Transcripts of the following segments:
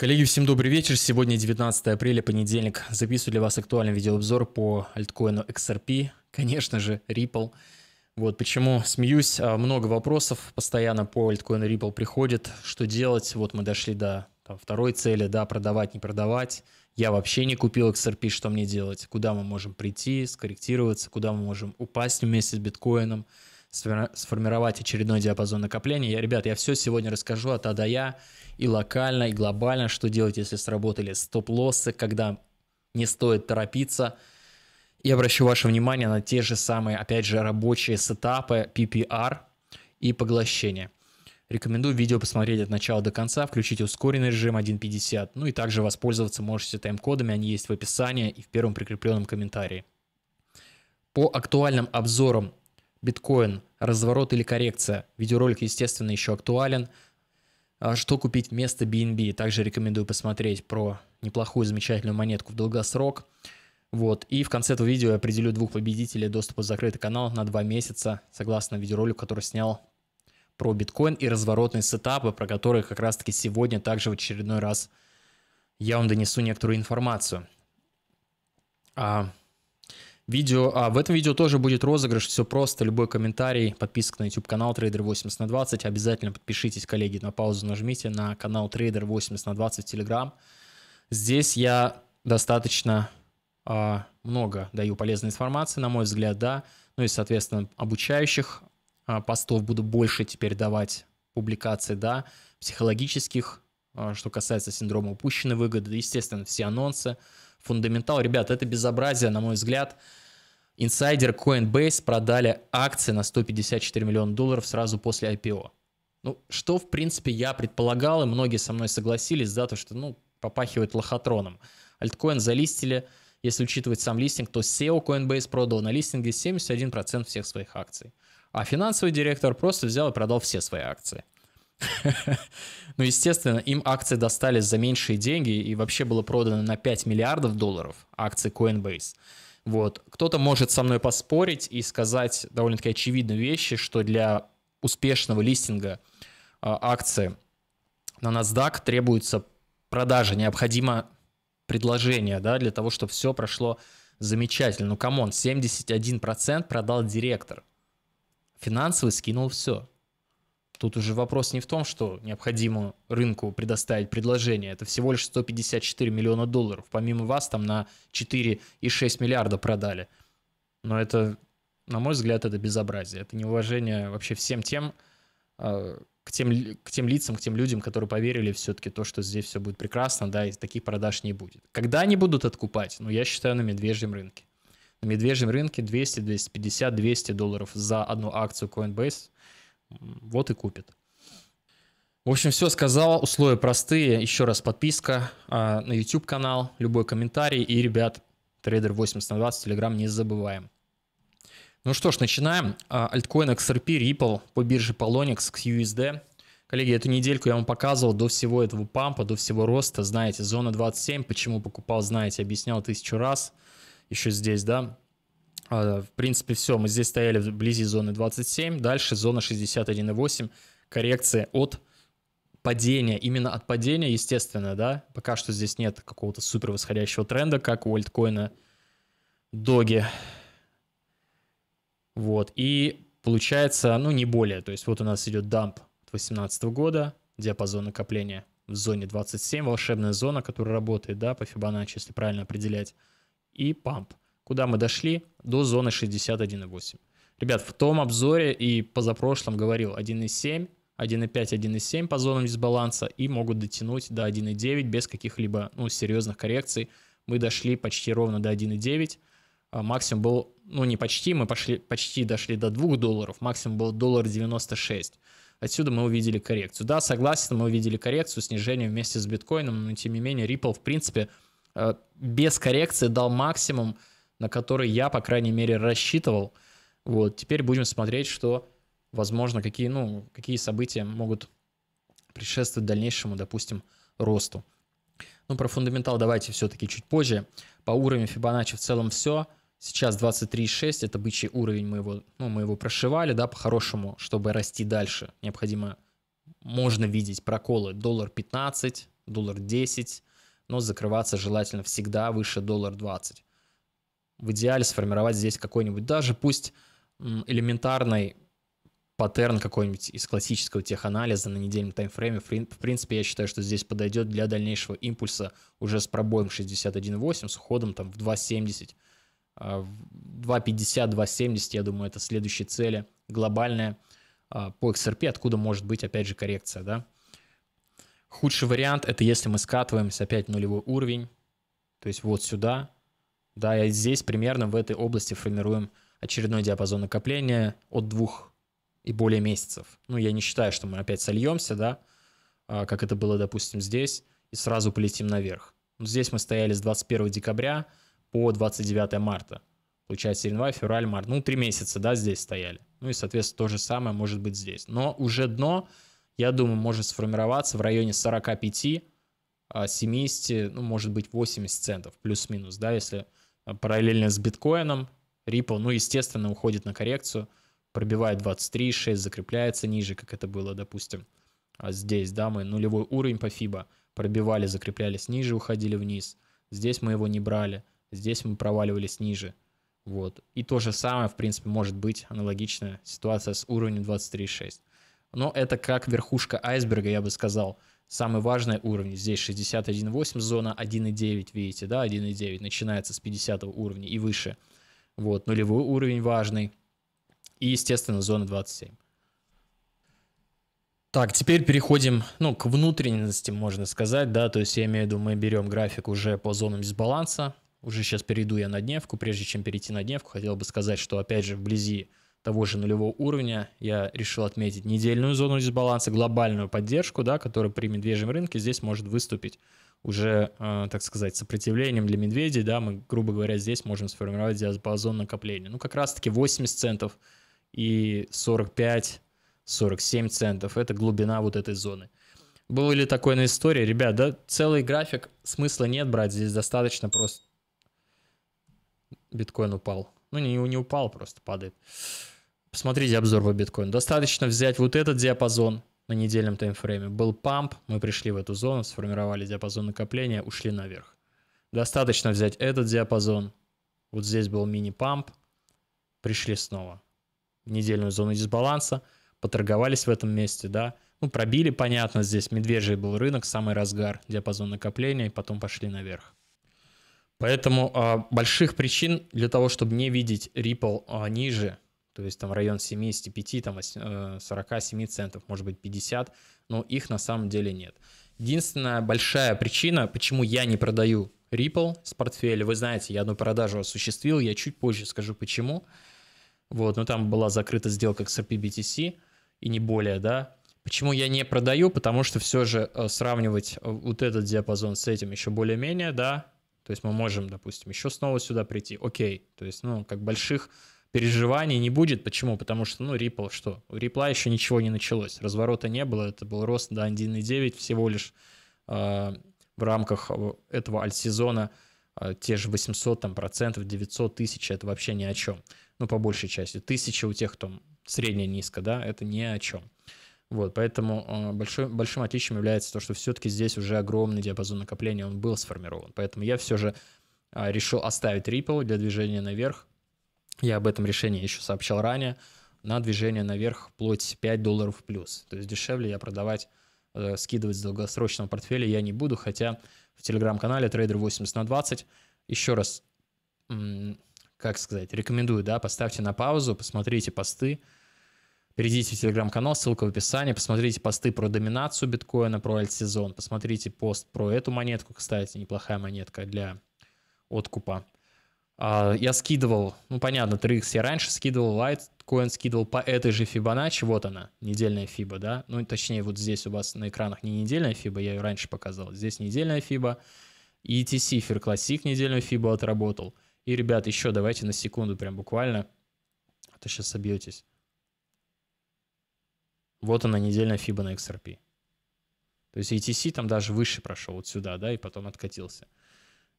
Коллеги, всем добрый вечер. Сегодня 19 апреля, понедельник. Записываю для вас актуальный видеообзор по альткоину XRP, конечно же, Ripple. Вот почему смеюсь. А, много вопросов постоянно по альткоину Ripple приходит. Что делать? Вот мы дошли до там, второй цели, да, продавать, не продавать. Я вообще не купил XRP, что мне делать? Куда мы можем прийти, скорректироваться? Куда мы можем упасть вместе с биткоином? сформировать очередной диапазон накопления. Я, ребят, я все сегодня расскажу от А до Я и локально, и глобально, что делать, если сработали стоп-лоссы, когда не стоит торопиться. И обращу ваше внимание на те же самые, опять же, рабочие сетапы PPR и поглощение. Рекомендую видео посмотреть от начала до конца, включить ускоренный режим 1.50, ну и также воспользоваться можете тайм-кодами, они есть в описании и в первом прикрепленном комментарии. По актуальным обзорам биткоин, разворот или коррекция. Видеоролик, естественно, еще актуален. А что купить вместо BNB? Также рекомендую посмотреть про неплохую, замечательную монетку в долгосрок. Вот. И в конце этого видео я определю двух победителей доступа в закрытый канал на два месяца, согласно видеоролику, который снял про биткоин и разворотные сетапы, про которые как раз-таки сегодня также в очередной раз я вам донесу некоторую информацию. А видео. А в этом видео тоже будет розыгрыш, все просто. Любой комментарий, подписка на YouTube канал трейдер 80 на 20. Обязательно подпишитесь, коллеги, на паузу нажмите на канал трейдер 80 на 20 в Telegram. Здесь я достаточно а, много даю полезной информации, на мой взгляд, да. Ну и, соответственно, обучающих а, постов буду больше теперь давать публикации, да, психологических, а, что касается синдрома упущенной выгоды, естественно, все анонсы фундаментал. Ребят, это безобразие, на мой взгляд инсайдер Coinbase продали акции на 154 миллиона долларов сразу после IPO. Ну, что, в принципе, я предполагал, и многие со мной согласились, да, то, что, ну, попахивает лохотроном. Альткоин залистили, если учитывать сам листинг, то SEO Coinbase продал на листинге 71% всех своих акций. А финансовый директор просто взял и продал все свои акции. Ну, естественно, им акции достались за меньшие деньги, и вообще было продано на 5 миллиардов долларов акций Coinbase – вот. Кто-то может со мной поспорить и сказать довольно-таки очевидные вещи, что для успешного листинга а, акции на NASDAQ требуется продажа, необходимо предложение, да, для того, чтобы все прошло замечательно. Ну, камон, 71% продал директор. Финансовый скинул все. Тут уже вопрос не в том, что необходимо рынку предоставить предложение. Это всего лишь 154 миллиона долларов. Помимо вас там на 4,6 миллиарда продали. Но это, на мой взгляд, это безобразие. Это неуважение вообще всем тем, а, к тем, к тем лицам, к тем людям, которые поверили все-таки то, что здесь все будет прекрасно, да, и таких продаж не будет. Когда они будут откупать? Ну, я считаю, на медвежьем рынке. На медвежьем рынке 200, 250, 200 долларов за одну акцию Coinbase – вот и купит. В общем, все сказал. Условия простые. Еще раз подписка э, на YouTube канал, любой комментарий. И, ребят, трейдер 80 на 20, Telegram не забываем. Ну что ж, начинаем. А, альткоин XRP, Ripple по бирже Polonix, XUSD. Коллеги, эту недельку я вам показывал до всего этого пампа, до всего роста. Знаете, зона 27, почему покупал, знаете, объяснял тысячу раз. Еще здесь, да. А, в принципе, все, мы здесь стояли вблизи зоны 27, дальше зона 61,8, коррекция от падения, именно от падения, естественно, да, пока что здесь нет какого-то супер восходящего тренда, как у альткоина Доги. Вот, и получается, ну, не более, то есть вот у нас идет дамп 2018 года, диапазон накопления в зоне 27, волшебная зона, которая работает, да, по Фибоначчи, если правильно определять, и памп куда мы дошли до зоны 61,8. Ребят, в том обзоре и позапрошлом говорил 1,7, 1,5, 1,7 по зонам дисбаланса и могут дотянуть до 1,9 без каких-либо ну, серьезных коррекций. Мы дошли почти ровно до 1,9. А, максимум был, ну не почти, мы пошли, почти дошли до 2 долларов, максимум был доллар 96. Отсюда мы увидели коррекцию. Да, согласен, мы увидели коррекцию, снижение вместе с биткоином, но тем не менее Ripple, в принципе, э, без коррекции дал максимум, на который я, по крайней мере, рассчитывал. Вот, теперь будем смотреть, что, возможно, какие, ну, какие события могут предшествовать дальнейшему, допустим, росту. Ну, про фундаментал давайте все-таки чуть позже. По уровню Fibonacci в целом все. Сейчас 23,6, это бычий уровень, мы его, ну, мы его прошивали, да, по-хорошему, чтобы расти дальше, необходимо, можно видеть проколы доллар 15, доллар 10, но закрываться желательно всегда выше доллар 20 в идеале сформировать здесь какой-нибудь даже пусть элементарный паттерн какой-нибудь из классического теханализа на недельном таймфрейме. В принципе, я считаю, что здесь подойдет для дальнейшего импульса уже с пробоем 61.8, с уходом там в 2.70. 2.50, 2.70, я думаю, это следующие цели. Глобальная по XRP, откуда может быть, опять же, коррекция, да. Худший вариант — это если мы скатываемся опять в нулевой уровень, то есть вот сюда, да, и здесь примерно в этой области формируем очередной диапазон накопления от двух и более месяцев. Ну, я не считаю, что мы опять сольемся, да, а, как это было, допустим, здесь, и сразу полетим наверх. Но здесь мы стояли с 21 декабря по 29 марта. Получается, январь, февраль, март. Ну, три месяца, да, здесь стояли. Ну и, соответственно, то же самое может быть здесь. Но уже дно, я думаю, может сформироваться в районе 45, 70, а, ну, может быть, 80 центов, плюс-минус, да, если Э, параллельно с биткоином. Ripple, ну, естественно, уходит на коррекцию, пробивает 23,6, закрепляется ниже, как это было, допустим, а, здесь, да, мы нулевой уровень по FIBA пробивали, закреплялись ниже, уходили вниз. Здесь мы его не брали, здесь мы проваливались ниже. Вот. И то же самое, в принципе, может быть аналогичная ситуация с уровнем 23.6. Но это как верхушка айсберга, я бы сказал. Самый важный уровень здесь 61.8, зона 1.9, видите, да, 1.9 начинается с 50 уровня и выше. Вот, нулевой уровень важный. И, естественно, зона 27. Так, теперь переходим, ну, к внутренности, можно сказать, да, то есть я имею в виду, мы берем график уже по зонам дисбаланса, уже сейчас перейду я на дневку, прежде чем перейти на дневку, хотел бы сказать, что, опять же, вблизи того же нулевого уровня я решил отметить недельную зону дисбаланса, глобальную поддержку, да, которая при медвежьем рынке здесь может выступить уже, э, так сказать, сопротивлением для медведей, да, мы, грубо говоря, здесь можем сформировать диапазон накопления. Ну, как раз-таки 80 центов и 45-47 центов – это глубина вот этой зоны. Было ли такое на истории? Ребят, да, целый график смысла нет брать, здесь достаточно просто... Биткоин упал. Ну, не, не упал, просто падает. Посмотрите обзор по биткоину. Достаточно взять вот этот диапазон на недельном таймфрейме. Был памп, мы пришли в эту зону, сформировали диапазон накопления, ушли наверх. Достаточно взять этот диапазон. Вот здесь был мини-памп. Пришли снова в недельную зону дисбаланса. Поторговались в этом месте, да. Ну, пробили, понятно, здесь медвежий был рынок, самый разгар, диапазон накопления, и потом пошли наверх. Поэтому а, больших причин для того, чтобы не видеть Ripple а, ниже, то есть там район 75, там 47 э, центов, может быть 50, но их на самом деле нет. Единственная большая причина, почему я не продаю Ripple с портфеля, вы знаете, я одну продажу осуществил, я чуть позже скажу почему. Вот, но ну, там была закрыта сделка с RPBTC и не более, да. Почему я не продаю? Потому что все же э, сравнивать э, вот этот диапазон с этим еще более-менее, да, то есть мы можем, допустим, еще снова сюда прийти. Окей. То есть, ну, как больших переживаний не будет. Почему? Потому что, ну, Ripple что? У Ripple еще ничего не началось. Разворота не было. Это был рост до 1,9 всего лишь э, в рамках этого альтсезона. Э, те же 800 там, процентов, 900 тысяч, это вообще ни о чем. Ну, по большей части. Тысяча у тех, кто средняя низко да, это ни о чем. Э, вот, поэтому а, большой, большим отличием является то, что все-таки здесь уже огромный диапазон накопления, он был сформирован. Поэтому я все же а, решил оставить Ripple для движения наверх. Я об этом решении еще сообщал ранее. На движение наверх вплоть 5 долларов плюс. То есть дешевле я продавать, э, скидывать с долгосрочного портфеля я не буду, хотя в телеграм-канале Trader 80 на 20 еще раз, как сказать, рекомендую, да, поставьте на паузу, посмотрите посты, Перейдите в телеграм-канал, ссылка в описании. Посмотрите посты про доминацию биткоина, про сезон. Посмотрите пост про эту монетку, кстати, неплохая монетка для откупа. А, я скидывал, ну понятно, 3x я раньше скидывал, Litecoin скидывал по этой же Fibonacci, вот она, недельная FIBA, да, ну точнее вот здесь у вас на экранах не недельная FIBA, я ее раньше показал, здесь недельная FIBA, и ETC Fair Classic недельную FIBA отработал. И, ребят, еще давайте на секунду прям буквально, а то сейчас собьетесь. Вот она недельная FIBA на XRP. То есть ETC там даже выше прошел вот сюда, да, и потом откатился.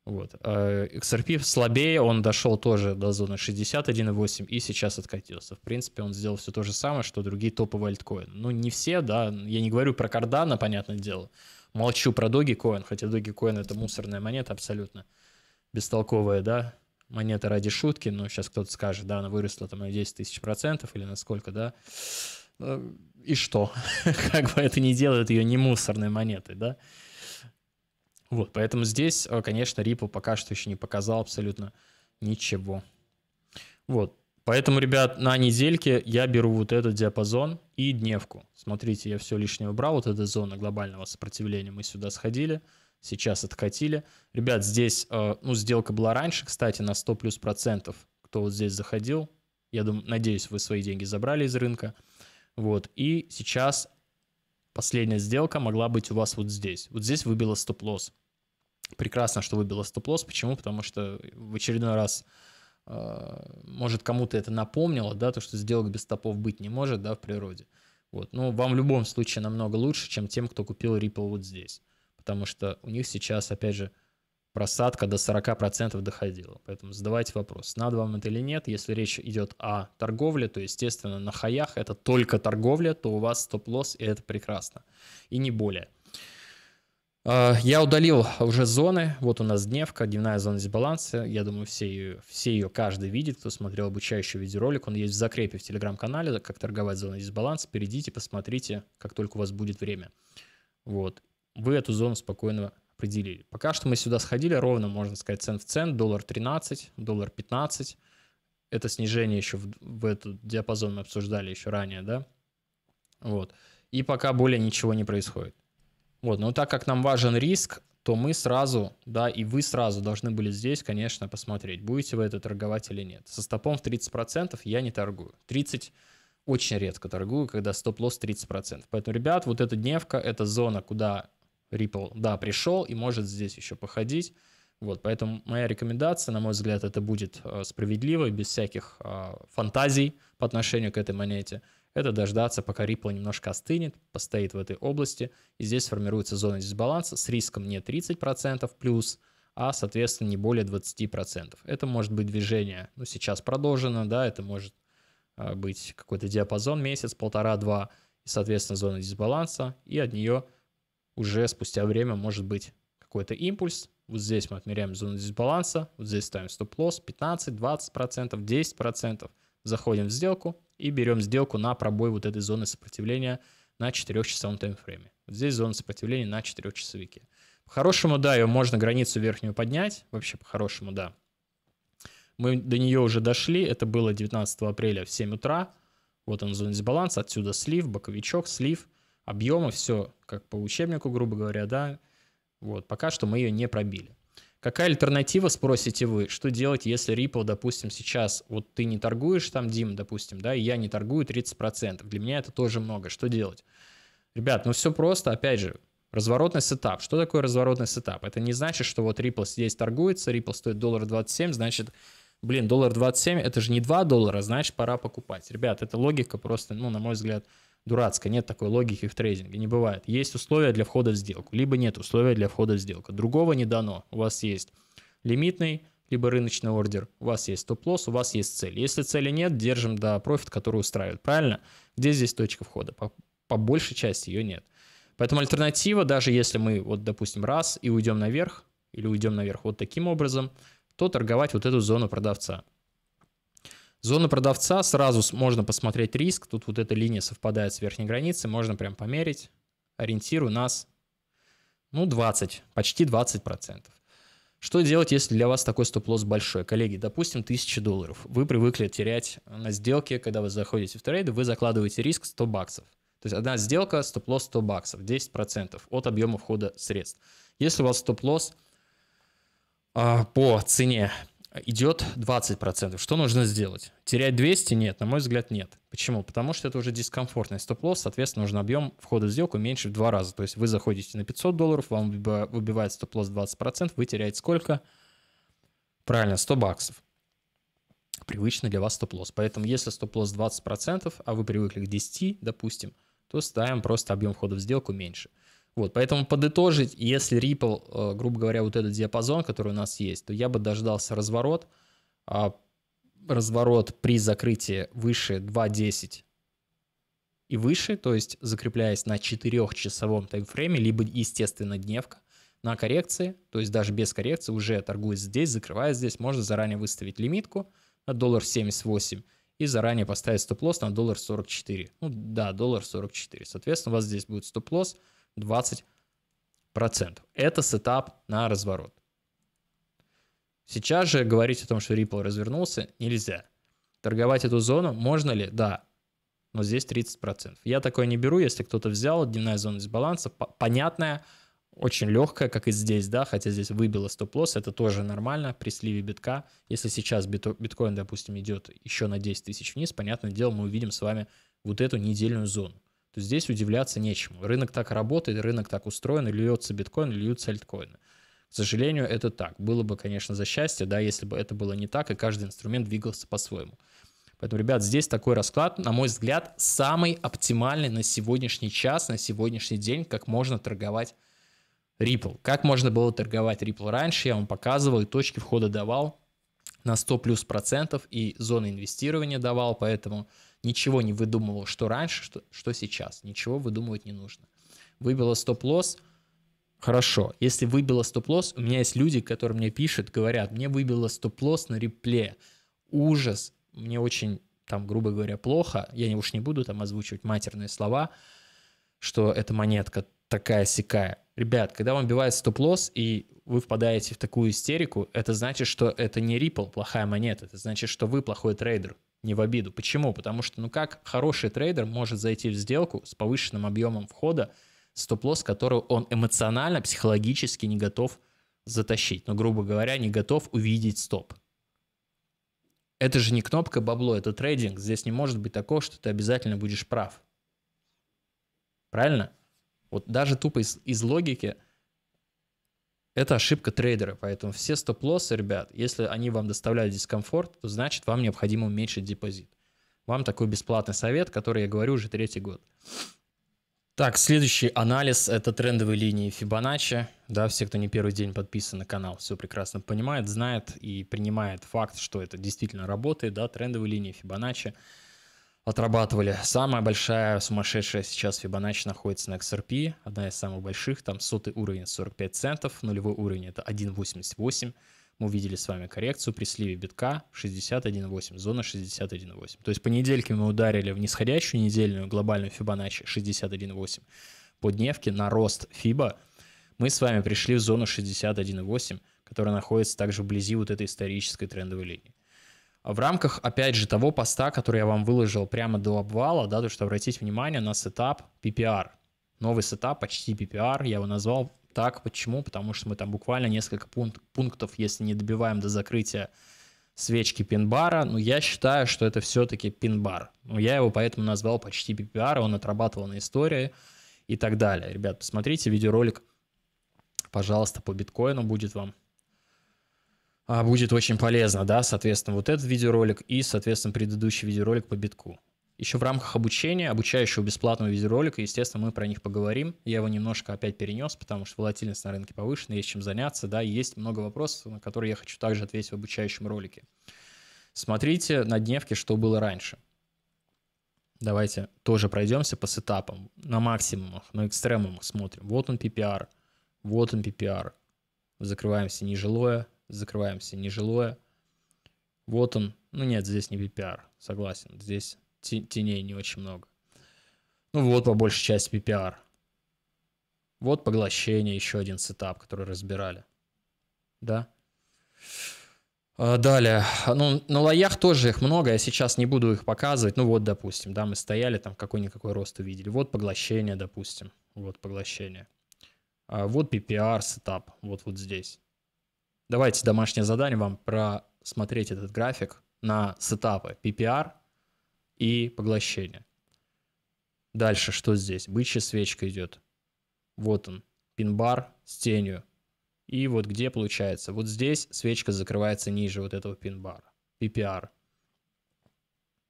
Вот. А, XRP слабее, он дошел тоже до зоны 61.8 и сейчас откатился. В принципе, он сделал все то же самое, что другие топовые альткоины. Ну, не все, да, я не говорю про Кардана, понятное дело. Молчу про Dogecoin, хотя Dogecoin это мусорная монета абсолютно бестолковая, да, монета ради шутки, но ну, сейчас кто-то скажет, да, она выросла там на 10 тысяч процентов или на сколько, да э, и что? как бы это не делает ее не мусорной монетой, да? Вот, поэтому здесь, э, конечно, Ripple пока что еще не показал абсолютно ничего. Вот, поэтому, ребят, на недельке я беру вот этот диапазон и дневку. Смотрите, я все лишнее убрал, вот эта зона глобального сопротивления, мы сюда сходили, сейчас откатили. Ребят, здесь, э, ну, сделка была раньше, кстати, на 100 плюс процентов, кто вот здесь заходил. Я думаю, надеюсь, вы свои деньги забрали из рынка. Вот, и сейчас последняя сделка могла быть у вас вот здесь. Вот здесь выбило стоп-лосс. Прекрасно, что выбило стоп-лосс. Почему? Потому что в очередной раз э, может, кому-то это напомнило, да, то, что сделок без стопов быть не может, да, в природе. Вот. ну, вам в любом случае намного лучше, чем тем, кто купил Ripple вот здесь. Потому что у них сейчас, опять же, просадка до 40% доходила. Поэтому задавайте вопрос, надо вам это или нет. Если речь идет о торговле, то, естественно, на хаях это только торговля, то у вас стоп-лосс, и это прекрасно. И не более. А, я удалил уже зоны. Вот у нас дневка, дневная зона дисбаланса. Я думаю, все ее, все ее каждый видит, кто смотрел обучающий видеоролик. Он есть в закрепе в телеграм-канале, как торговать зоной дисбаланса. Перейдите, посмотрите, как только у вас будет время. Вот. Вы эту зону спокойно определили. Пока что мы сюда сходили ровно, можно сказать, цент в цент, доллар 13, доллар 15. Это снижение еще в, в этот диапазон мы обсуждали еще ранее, да? Вот. И пока более ничего не происходит. Вот, но так как нам важен риск, то мы сразу, да, и вы сразу должны были здесь, конечно, посмотреть, будете вы это торговать или нет. Со стопом в 30% я не торгую. 30 очень редко торгую, когда стоп-лосс 30%. Поэтому, ребят, вот эта дневка, это зона, куда Ripple, да, пришел и может здесь еще походить. Вот, поэтому моя рекомендация, на мой взгляд, это будет э, справедливо без всяких а, фантазий по отношению к этой монете. Это дождаться, пока Ripple немножко остынет, постоит в этой области, и здесь формируется зона дисбаланса с риском не 30% плюс, а, соответственно, не более 20%. Это может быть движение, ну, сейчас продолжено, да, это может а, быть какой-то диапазон месяц, полтора-два, и, соответственно, зона дисбаланса, и от нее – уже спустя время может быть какой-то импульс. Вот здесь мы отмеряем зону дисбаланса, вот здесь ставим стоп-лосс 15, 20%, 10%. Заходим в сделку и берем сделку на пробой вот этой зоны сопротивления на 4-часовом таймфрейме. Вот здесь зона сопротивления на 4-часовике. По-хорошему, да, ее можно границу верхнюю поднять, вообще по-хорошему, да. Мы до нее уже дошли, это было 19 апреля в 7 утра. Вот он зона дисбаланса, отсюда слив, боковичок, слив объема, все как по учебнику, грубо говоря, да. Вот, пока что мы ее не пробили. Какая альтернатива, спросите вы, что делать, если Ripple, допустим, сейчас, вот ты не торгуешь там, Дим, допустим, да, и я не торгую 30%, для меня это тоже много, что делать? Ребят, ну все просто, опять же, разворотный сетап. Что такое разворотный сетап? Это не значит, что вот Ripple здесь торгуется, Ripple стоит доллар 27, значит, блин, доллар 27, это же не 2 доллара, значит, пора покупать. Ребят, эта логика просто, ну, на мой взгляд, дурацкая. Нет такой логики в трейдинге, не бывает. Есть условия для входа в сделку, либо нет условия для входа в сделку. Другого не дано. У вас есть лимитный, либо рыночный ордер, у вас есть топ-лосс, у вас есть цель. Если цели нет, держим до профит, который устраивает. Правильно? Где здесь точка входа? По, по большей части ее нет. Поэтому альтернатива, даже если мы, вот, допустим, раз и уйдем наверх, или уйдем наверх вот таким образом – то торговать вот эту зону продавца. Зона продавца, сразу можно посмотреть риск, тут вот эта линия совпадает с верхней границей, можно прям померить, ориентир у нас, ну, 20, почти 20%. Что делать, если для вас такой стоп-лосс большой? Коллеги, допустим, 1000 долларов. Вы привыкли терять на сделке, когда вы заходите в трейды, вы закладываете риск 100 баксов. То есть одна сделка, стоп-лосс 100 баксов, 10% от объема входа средств. Если у вас стоп-лосс а, по цене идет 20%. Что нужно сделать? Терять 200? Нет, на мой взгляд, нет. Почему? Потому что это уже дискомфортный стоп-лосс, соответственно, нужен объем входа в сделку меньше в два раза. То есть вы заходите на 500 долларов, вам выбивает стоп-лосс 20%, вы теряете сколько? Правильно, 100 баксов. Привычный для вас стоп-лосс. Поэтому если стоп-лосс 20%, а вы привыкли к 10, допустим, то ставим просто объем входа в сделку меньше – вот, поэтому подытожить, если Ripple, э, грубо говоря, вот этот диапазон, который у нас есть, то я бы дождался разворот, а разворот при закрытии выше 2.10 и выше, то есть закрепляясь на 4-часовом таймфрейме, либо, естественно, дневка, на коррекции, то есть даже без коррекции уже торгует здесь, закрывая здесь, можно заранее выставить лимитку на доллар 78 и заранее поставить стоп-лосс на доллар 44. Ну да, доллар 44. Соответственно, у вас здесь будет стоп-лосс, 20%. Это сетап на разворот. Сейчас же говорить о том, что Ripple развернулся, нельзя. Торговать эту зону можно ли? Да. Но здесь 30%. Я такое не беру, если кто-то взял, дневная зона баланса, понятная, очень легкая, как и здесь, да, хотя здесь выбило стоп-лосс, это тоже нормально при сливе битка. Если сейчас биткоин, допустим, идет еще на 10 тысяч вниз, понятное дело, мы увидим с вами вот эту недельную зону то здесь удивляться нечему. Рынок так работает, рынок так устроен, льется биткоин, и льются альткоины. К сожалению, это так. Было бы, конечно, за счастье, да, если бы это было не так, и каждый инструмент двигался по-своему. Поэтому, ребят, здесь такой расклад, на мой взгляд, самый оптимальный на сегодняшний час, на сегодняшний день, как можно торговать Ripple. Как можно было торговать Ripple раньше, я вам показывал и точки входа давал на 100 плюс процентов и зоны инвестирования давал, поэтому Ничего не выдумывал, что раньше, что, что сейчас. Ничего выдумывать не нужно. Выбило стоп-лосс, хорошо. Если выбило стоп-лосс, у меня есть люди, которые мне пишут, говорят, мне выбило стоп-лосс на репле. Ужас. Мне очень, там, грубо говоря, плохо. Я уж не буду там озвучивать матерные слова, что эта монетка такая-сякая. Ребят, когда вам бивает стоп-лосс и вы впадаете в такую истерику, это значит, что это не Ripple плохая монета, это значит, что вы плохой трейдер не в обиду. Почему? Потому что, ну как хороший трейдер может зайти в сделку с повышенным объемом входа, стоп-лосс, которого он эмоционально, психологически не готов затащить. Ну, грубо говоря, не готов увидеть стоп. Это же не кнопка бабло, это трейдинг. Здесь не может быть такого, что ты обязательно будешь прав. Правильно? Вот даже тупо из, из логики – это ошибка трейдера, поэтому все стоп-лоссы, ребят, если они вам доставляют дискомфорт, то значит вам необходимо уменьшить депозит. Вам такой бесплатный совет, который я говорю уже третий год. Так, следующий анализ – это трендовые линии Фибоначчи. Да, все, кто не первый день подписан на канал, все прекрасно понимает, знает и принимает факт, что это действительно работает. Да, трендовые линии Фибоначчи – отрабатывали. Самая большая сумасшедшая сейчас Fibonacci находится на XRP, одна из самых больших, там сотый уровень 45 центов, нулевой уровень это 1.88. Мы увидели с вами коррекцию при сливе битка 61.8, зона 61.8. То есть по недельке мы ударили в нисходящую недельную глобальную Fibonacci 61.8. По дневке на рост FIBA мы с вами пришли в зону 61.8, которая находится также вблизи вот этой исторической трендовой линии в рамках, опять же, того поста, который я вам выложил прямо до обвала, да, то что обратите внимание на сетап PPR. Новый сетап, почти PPR, я его назвал так. Почему? Потому что мы там буквально несколько пункт, пунктов, если не добиваем до закрытия свечки пин-бара, но ну, я считаю, что это все-таки пин-бар. Но ну, я его поэтому назвал почти PPR, он отрабатывал на истории и так далее. Ребят, посмотрите видеоролик, пожалуйста, по биткоину будет вам а, будет очень полезно, да, соответственно, вот этот видеоролик и, соответственно, предыдущий видеоролик по битку. Еще в рамках обучения, обучающего бесплатного видеоролика, естественно, мы про них поговорим. Я его немножко опять перенес, потому что волатильность на рынке повышена, есть чем заняться, да, есть много вопросов, на которые я хочу также ответить в обучающем ролике. Смотрите на дневке, что было раньше. Давайте тоже пройдемся по сетапам. На максимумах, на экстремумах смотрим. Вот он PPR, вот он PPR. Закрываемся нежилое, закрываемся, нежилое. Вот он. Ну нет, здесь не PPR, согласен. Здесь теней не очень много. Ну вот по большей части PPR. Вот поглощение, еще один сетап, который разбирали. Да? А далее, ну, на лоях тоже их много, я сейчас не буду их показывать. Ну вот, допустим, да, мы стояли, там какой-никакой рост увидели. Вот поглощение, допустим, вот поглощение. А вот PPR сетап, вот вот здесь. Давайте домашнее задание вам просмотреть этот график на сетапы PPR и поглощение. Дальше что здесь? Бычья свечка идет. Вот он, пин-бар с тенью. И вот где получается? Вот здесь свечка закрывается ниже вот этого пин-бара. PPR.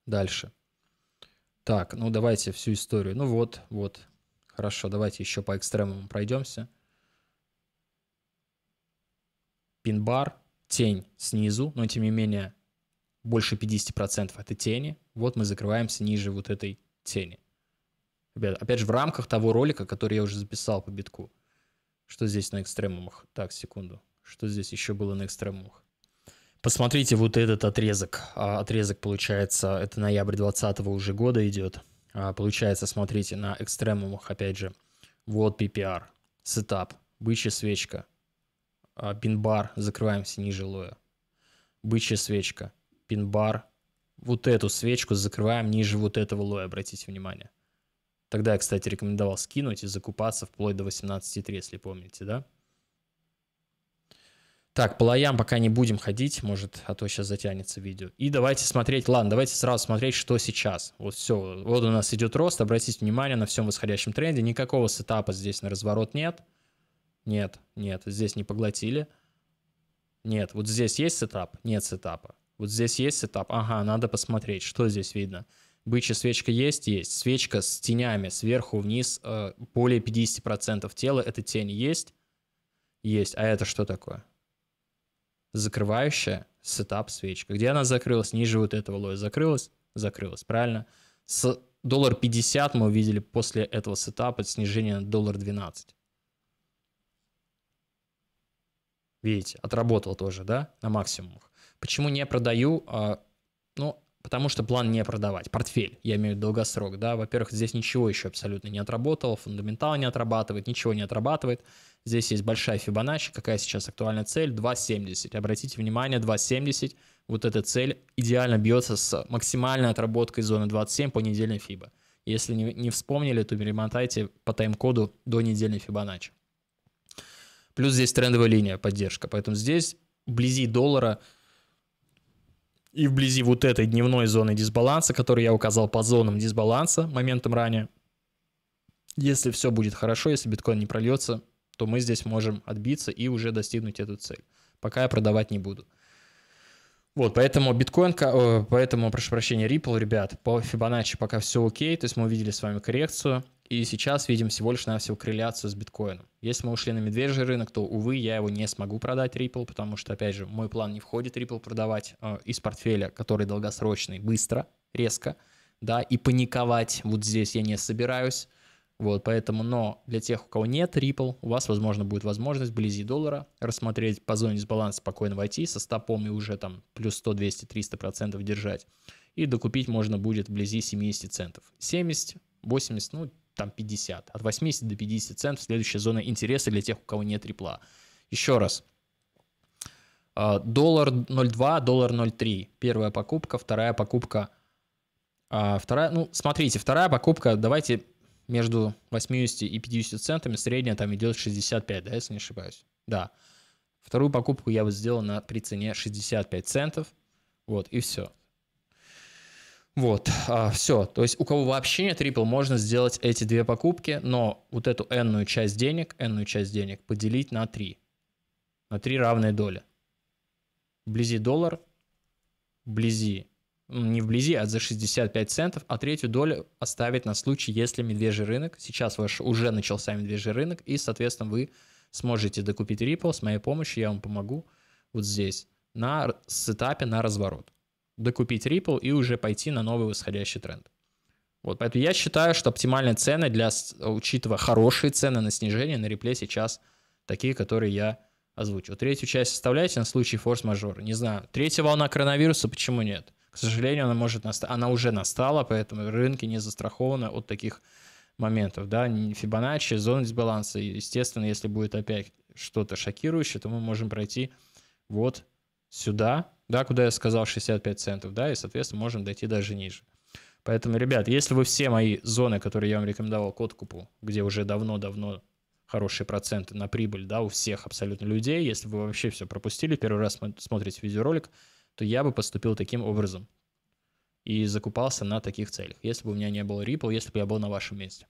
Дальше. Так, ну давайте всю историю. Ну вот, вот. Хорошо, давайте еще по экстремам пройдемся пин-бар, тень снизу, но тем не менее больше 50% это тени. Вот мы закрываемся ниже вот этой тени. Опять же, в рамках того ролика, который я уже записал по битку. Что здесь на экстремумах? Так, секунду. Что здесь еще было на экстремумах? Посмотрите вот этот отрезок. А, отрезок, получается, это ноябрь 2020 уже года идет. А, получается, смотрите, на экстремумах, опять же, вот PPR, сетап, бычья свечка, а, пин-бар, закрываемся ниже лоя. Бычья свечка, пин-бар, вот эту свечку закрываем ниже вот этого лоя, обратите внимание. Тогда я, кстати, рекомендовал скинуть и закупаться вплоть до 18.3, если помните, да? Так, по лоям пока не будем ходить, может, а то сейчас затянется видео. И давайте смотреть, ладно, давайте сразу смотреть, что сейчас. Вот все, вот у нас идет рост, обратите внимание на всем восходящем тренде, никакого сетапа здесь на разворот нет. Нет, нет, здесь не поглотили. Нет, вот здесь есть сетап? Нет сетапа. Вот здесь есть сетап? Ага, надо посмотреть, что здесь видно. Бычья свечка есть? Есть. Свечка с тенями сверху вниз, э, более 50% тела, это тень есть? Есть. А это что такое? Закрывающая сетап свечка. Где она закрылась? Ниже вот этого лоя закрылась? Закрылась, правильно? С доллар 50 мы увидели после этого сетапа снижение на доллар 12. видите, отработал тоже, да, на максимумах. Почему не продаю? А, ну, потому что план не продавать. Портфель, я имею в виду долгосрок, да. Во-первых, здесь ничего еще абсолютно не отработало, фундаментал не отрабатывает, ничего не отрабатывает. Здесь есть большая Fibonacci, какая сейчас актуальная цель? 2.70. Обратите внимание, 2.70, вот эта цель идеально бьется с максимальной отработкой зоны 27 по недельной FIBA. Если не, не вспомнили, то перемотайте по тайм-коду до недельной Fibonacci. Плюс здесь трендовая линия, поддержка. Поэтому здесь вблизи доллара и вблизи вот этой дневной зоны дисбаланса, которую я указал по зонам дисбаланса моментом ранее, если все будет хорошо, если биткоин не прольется, то мы здесь можем отбиться и уже достигнуть эту цель. Пока я продавать не буду. Вот, поэтому биткоин, э, поэтому, прошу прощения, Ripple, ребят, по Fibonacci пока все окей, то есть мы увидели с вами коррекцию, и сейчас видим всего лишь навсего корреляцию с биткоином. Если мы ушли на медвежий рынок, то, увы, я его не смогу продать Ripple, потому что, опять же, мой план не входит Ripple продавать э, из портфеля, который долгосрочный, быстро, резко, да, и паниковать вот здесь я не собираюсь. Вот, поэтому, но для тех, у кого нет Ripple, у вас, возможно, будет возможность вблизи доллара рассмотреть по зоне баланса спокойно войти, со стопом и уже там плюс 100, 200, 300 процентов держать. И докупить можно будет вблизи 70 центов. 70, 80, ну, там 50, от 80 до 50 центов следующая зона интереса для тех, у кого нет репла. Еще раз, а, доллар 0,2, доллар 0,3, первая покупка, вторая покупка, а, вторая, ну, смотрите, вторая покупка, давайте между 80 и 50 центами, средняя там идет 65, да, если не ошибаюсь, да. Вторую покупку я вот сделал на, при цене 65 центов, вот, и все. Вот, а, все. То есть у кого вообще нет Ripple, можно сделать эти две покупки, но вот эту n часть денег, n часть денег поделить на 3. На 3 равные доли. Вблизи доллар, вблизи, не вблизи, а за 65 центов, а третью долю оставить на случай, если медвежий рынок. Сейчас ваш уже начался медвежий рынок, и, соответственно, вы сможете докупить Ripple с моей помощью, я вам помогу вот здесь, на сетапе, на разворот докупить Ripple и уже пойти на новый восходящий тренд. Вот, поэтому я считаю, что оптимальные цены для, учитывая хорошие цены на снижение на репле сейчас такие, которые я озвучил. Третью часть составляете на случай форс мажор. Не знаю, третья волна коронавируса, почему нет? К сожалению, она, может наста... она уже настала, поэтому рынки не застрахованы от таких моментов. Да? Фибоначчи, зона дисбаланса. Естественно, если будет опять что-то шокирующее, то мы можем пройти вот сюда, да, куда я сказал 65 центов, да, и, соответственно, можем дойти даже ниже. Поэтому, ребят, если вы все мои зоны, которые я вам рекомендовал к откупу, где уже давно-давно хорошие проценты на прибыль, да, у всех абсолютно людей, если вы вообще все пропустили, первый раз смотрите видеоролик, то я бы поступил таким образом и закупался на таких целях, если бы у меня не было Ripple, если бы я был на вашем месте.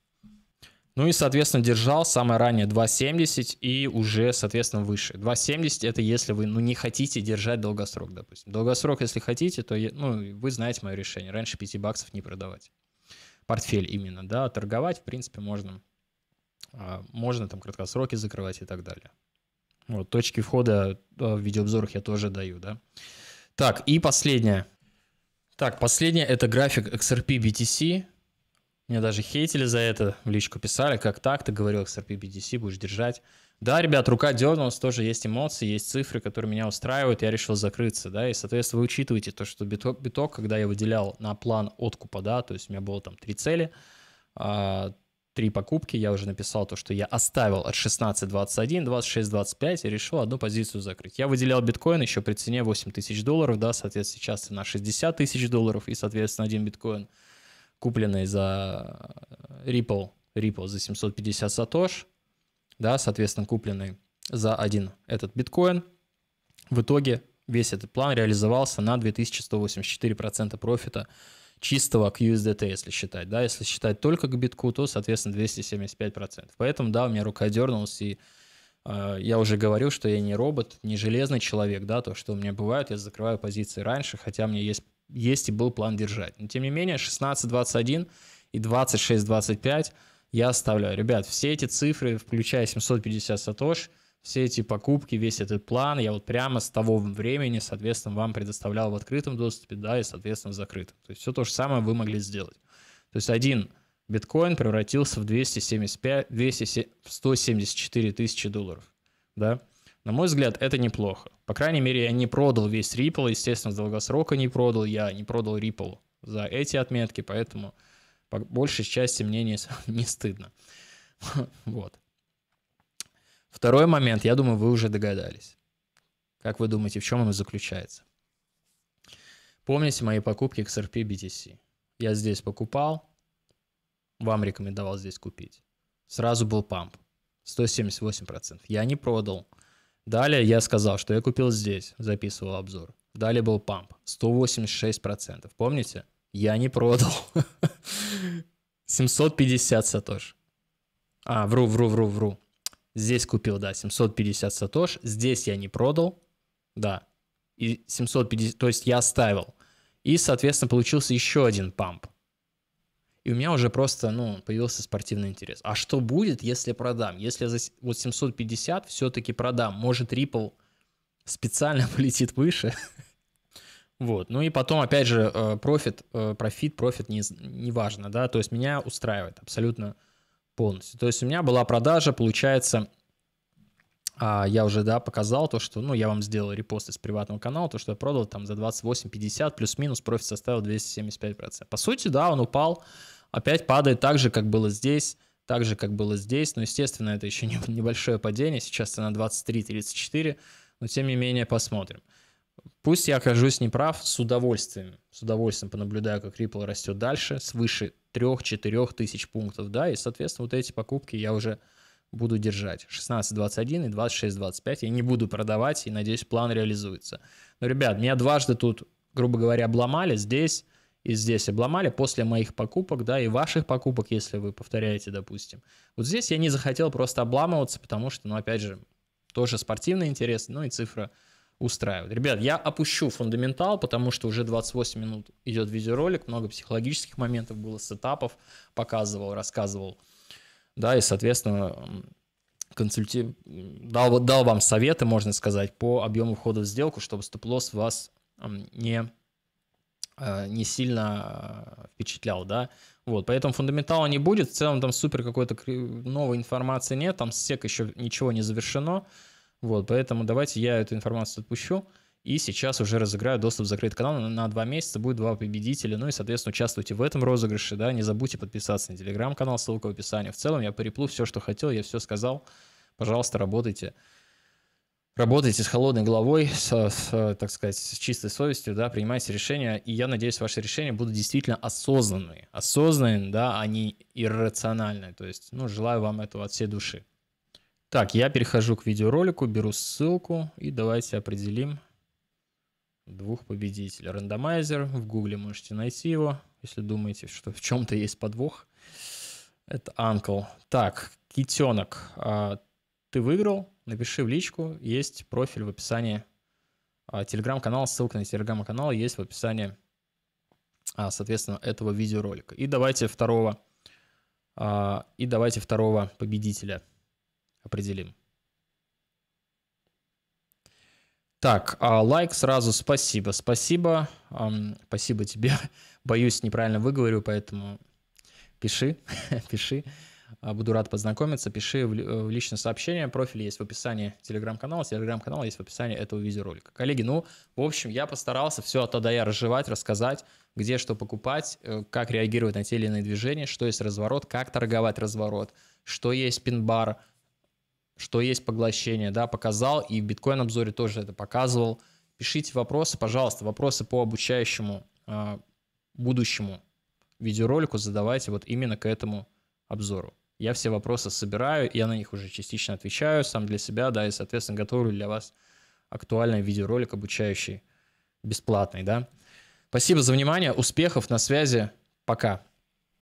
Ну и, соответственно, держал самое ранее 2.70 и уже, соответственно, выше. 2.70 это если вы ну, не хотите держать долгосрок, допустим. Долгосрок, если хотите, то ну, вы знаете мое решение. Раньше 5 баксов не продавать. Портфель именно, да. Торговать, в принципе, можно. А, можно там краткосроки закрывать и так далее. Вот, точки входа а, в видеообзорах я тоже даю, да. Так, и последнее. Так, последнее это график XRP BTC. Мне даже хейтили за это, в личку писали, как так, ты говорил, XRP BDC будешь держать. Да, ребят, рука дернулась, тоже есть эмоции, есть цифры, которые меня устраивают, я решил закрыться, да, и, соответственно, вы учитываете то, что биток, биток когда я выделял на план откупа, да, то есть у меня было там три цели, а, три покупки, я уже написал то, что я оставил от 16.21, 26.25 и решил одну позицию закрыть. Я выделял биткоин еще при цене 8 тысяч долларов, да, соответственно, сейчас на 60 тысяч долларов и, соответственно, один биткоин – купленный за э, Ripple, Ripple за 750 сатош, да, соответственно, купленный за один этот биткоин. В итоге весь этот план реализовался на 2184% профита чистого к USDT, если считать, да, если считать только к битку, то, соответственно, 275%. Поэтому, да, у меня рука дернулась, и э, я уже говорил, что я не робот, не железный человек, да, то, что у меня бывает, я закрываю позиции раньше, хотя у меня есть есть и был план держать. Но тем не менее, 16-21 и 26-25 я оставляю. Ребят, все эти цифры, включая 750 сатош, все эти покупки, весь этот план, я вот прямо с того времени, соответственно, вам предоставлял в открытом доступе, да, и, соответственно, в закрытом. То есть все то же самое вы могли сделать. То есть один биткоин превратился в 275, 200, 174 тысячи долларов, да. На мой взгляд, это неплохо. По крайней мере, я не продал весь Ripple, естественно, с долгосрока не продал, я не продал Ripple за эти отметки, поэтому по большей части мне не, не стыдно. Вот. Второй момент, я думаю, вы уже догадались. Как вы думаете, в чем он заключается? Помните мои покупки XRP BTC? Я здесь покупал, вам рекомендовал здесь купить. Сразу был памп, 178%. Я не продал, Далее я сказал, что я купил здесь, записывал обзор. Далее был памп, 186%. Помните? Я не продал. 750 сатош. А, вру, вру, вру, вру. Здесь купил, да, 750 сатош. Здесь я не продал, да. И 750, то есть я оставил. И, соответственно, получился еще один памп и у меня уже просто, ну, появился спортивный интерес. А что будет, если продам? Если за вот 750 все-таки продам, может, Ripple специально полетит выше? Вот, ну и потом, опять же, э, профит, э, профит, профит, не, не важно, да, то есть меня устраивает абсолютно полностью. То есть у меня была продажа, получается, а я уже, да, показал то, что, ну, я вам сделал репост из приватного канала, то, что я продал там за 28,50 плюс-минус, профит составил 275%. По сути, да, он упал, опять падает так же, как было здесь, так же, как было здесь, но, естественно, это еще небольшое падение, сейчас цена 23,34, но, тем не менее, посмотрим. Пусть я окажусь неправ, с удовольствием, с удовольствием понаблюдаю, как Ripple растет дальше, свыше 3-4 тысяч пунктов, да, и, соответственно, вот эти покупки я уже буду держать. 16.21 и 26.25 25 я не буду продавать, и, надеюсь, план реализуется. Но, ребят, меня дважды тут, грубо говоря, обломали здесь и здесь обломали после моих покупок, да, и ваших покупок, если вы повторяете, допустим. Вот здесь я не захотел просто обламываться, потому что, ну, опять же, тоже спортивный интерес, ну и цифра устраивает. Ребят, я опущу фундаментал, потому что уже 28 минут идет видеоролик, много психологических моментов было, сетапов показывал, рассказывал да, и, соответственно, консульти... дал, дал вам советы, можно сказать, по объему входа в сделку, чтобы стоп-лосс вас не, э, не сильно э, впечатлял, да. Вот, поэтому фундаментала не будет, в целом там супер какой-то новой информации нет, там сек еще ничего не завершено, вот, поэтому давайте я эту информацию отпущу, и сейчас уже разыграю доступ в закрытый канал на два месяца, будет два победителя. Ну и, соответственно, участвуйте в этом розыгрыше, да, не забудьте подписаться на телеграм-канал, ссылка в описании. В целом я переплыл все, что хотел, я все сказал. Пожалуйста, работайте. Работайте с холодной головой, с, с, так сказать, с чистой совестью, да, принимайте решения, и я надеюсь, ваши решения будут действительно осознанные, осознанные, да, а не иррациональные, то есть, ну, желаю вам этого от всей души. Так, я перехожу к видеоролику, беру ссылку, и давайте определим, двух победителей. Рандомайзер, в гугле можете найти его, если думаете, что в чем-то есть подвох. Это Анкл. Так, Китенок, а, ты выиграл, напиши в личку, есть профиль в описании а, телеграм-канал, ссылка на телеграм-канал есть в описании, а, соответственно, этого видеоролика. И давайте второго, и давайте второго победителя определим. Так, а лайк сразу спасибо, спасибо, спасибо тебе. Боюсь, неправильно выговорю, поэтому пиши, пиши. А, буду рад познакомиться. Пиши э, в личное сообщение. Профиль есть в описании телеграм-канала. Телеграм-канал есть в описании этого видеоролика. Коллеги, ну, в общем, я постарался все от я разжевать, рассказать, где что покупать, э, как реагировать на те или иные движения, что есть разворот, как торговать разворот, что есть пин-бар, что есть поглощение, да, показал, и в биткоин-обзоре тоже это показывал. Пишите вопросы, пожалуйста, вопросы по обучающему э, будущему видеоролику задавайте вот именно к этому обзору. Я все вопросы собираю, я на них уже частично отвечаю сам для себя, да, и, соответственно, готовлю для вас актуальный видеоролик, обучающий, бесплатный, да. Спасибо за внимание, успехов, на связи, пока.